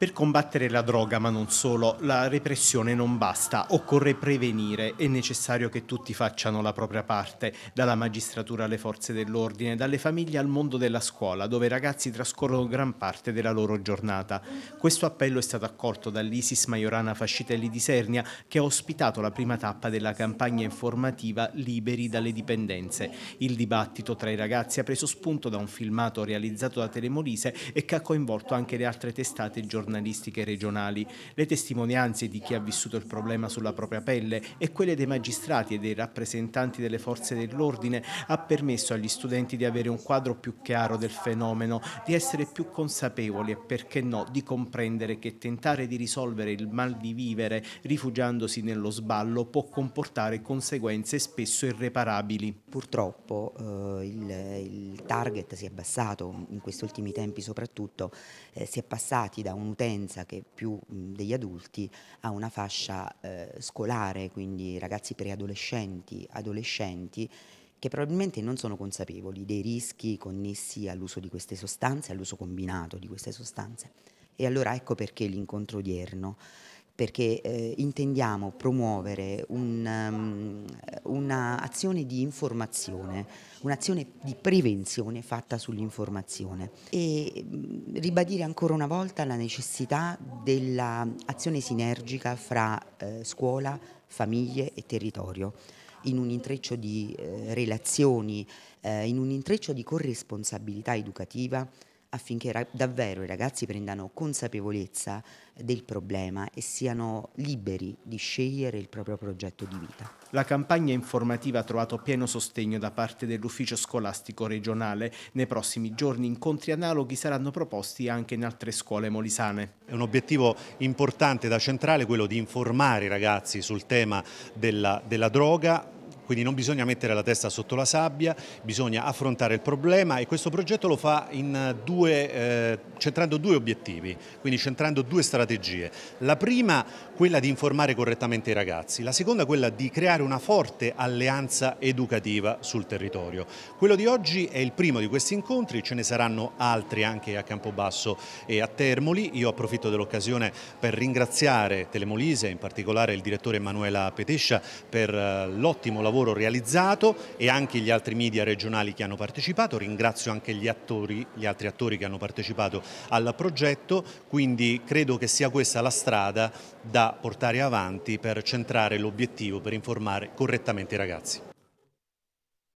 Per combattere la droga, ma non solo, la repressione non basta, occorre prevenire, è necessario che tutti facciano la propria parte, dalla magistratura alle forze dell'ordine, dalle famiglie al mondo della scuola, dove i ragazzi trascorrono gran parte della loro giornata. Questo appello è stato accolto dall'Isis Maiorana Fascitelli di Sernia, che ha ospitato la prima tappa della campagna informativa Liberi dalle dipendenze. Il dibattito tra i ragazzi ha preso spunto da un filmato realizzato da Telemolise e che ha coinvolto anche le altre testate giornalistiche giornalistiche regionali, le testimonianze di chi ha vissuto il problema sulla propria pelle e quelle dei magistrati e dei rappresentanti delle forze dell'ordine ha permesso agli studenti di avere un quadro più chiaro del fenomeno, di essere più consapevoli e perché no di comprendere che tentare di risolvere il mal di vivere rifugiandosi nello sballo può comportare conseguenze spesso irreparabili. Purtroppo eh, il, il, target si è abbassato in questi ultimi tempi soprattutto, eh, si è passati da un potenza che più degli adulti ha una fascia eh, scolare, quindi ragazzi preadolescenti, adolescenti, che probabilmente non sono consapevoli dei rischi connessi all'uso di queste sostanze, all'uso combinato di queste sostanze. E allora ecco perché l'incontro odierno, perché eh, intendiamo promuovere un, um, un'azione di informazione, un'azione di prevenzione fatta sull'informazione e ribadire ancora una volta la necessità dell'azione sinergica fra eh, scuola, famiglie e territorio in un intreccio di eh, relazioni, eh, in un intreccio di corresponsabilità educativa, affinché davvero i ragazzi prendano consapevolezza del problema e siano liberi di scegliere il proprio progetto di vita. La campagna informativa ha trovato pieno sostegno da parte dell'ufficio scolastico regionale. Nei prossimi giorni incontri analoghi saranno proposti anche in altre scuole molisane. È un obiettivo importante da centrale quello di informare i ragazzi sul tema della, della droga, quindi non bisogna mettere la testa sotto la sabbia, bisogna affrontare il problema e questo progetto lo fa eh, due, eh, centrando due obiettivi, quindi centrando due strategie. La prima quella di informare correttamente i ragazzi, la seconda quella di creare una forte alleanza educativa sul territorio. Quello di oggi è il primo di questi incontri, ce ne saranno altri anche a Campobasso e a Termoli, io approfitto dell'occasione per ringraziare Telemolise, in particolare il direttore Emanuela Petescia per eh, l'ottimo lavoro lavoro realizzato e anche gli altri media regionali che hanno partecipato, ringrazio anche gli, attori, gli altri attori che hanno partecipato al progetto, quindi credo che sia questa la strada da portare avanti per centrare l'obiettivo, per informare correttamente i ragazzi.